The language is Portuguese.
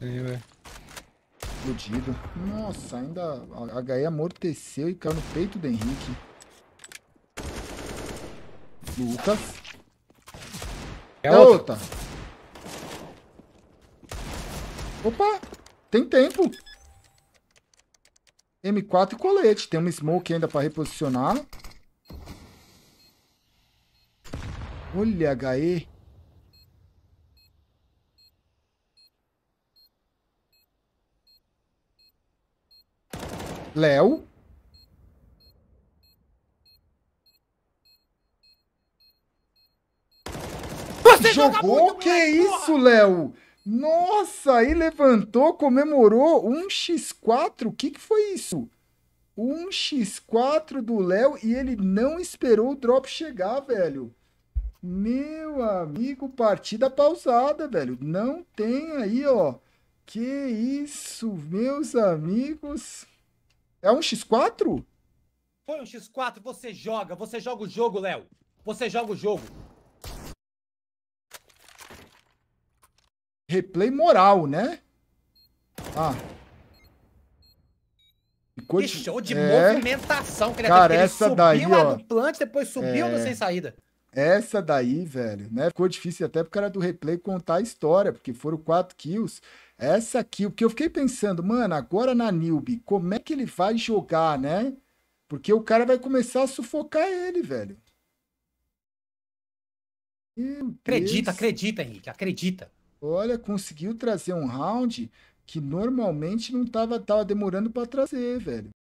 Aí, velho. Explodido. Nossa, ainda a HE amorteceu e caiu no peito do Henrique. Lucas. É, outra. outra. Opa, tem tempo. M4 e colete. Tem uma smoke ainda para reposicionar. Olha, HE. Léo. Você jogou? Muito, que moleque, isso, Léo? Nossa, aí levantou, comemorou um x4. O que, que foi isso? Um x4 do Léo e ele não esperou o drop chegar, velho. Meu amigo, partida pausada, velho. Não tem aí, ó. Que isso, meus amigos. É um X4? Foi um X4, você joga, você joga o jogo, Léo. Você joga o jogo. Replay moral, né? Ah. Ficou que de... show de é... movimentação, criatura. Cara, ele essa subiu daí, a ó. do plant, depois subiu é... sem saída. Essa daí, velho, né? Ficou difícil até pro cara do replay contar a história, porque foram quatro kills. Essa o porque eu fiquei pensando, mano, agora na Nilby, como é que ele vai jogar, né? Porque o cara vai começar a sufocar ele, velho. Acredita, acredita, Henrique, acredita. Olha, conseguiu trazer um round que normalmente não tava, tava demorando para trazer, velho.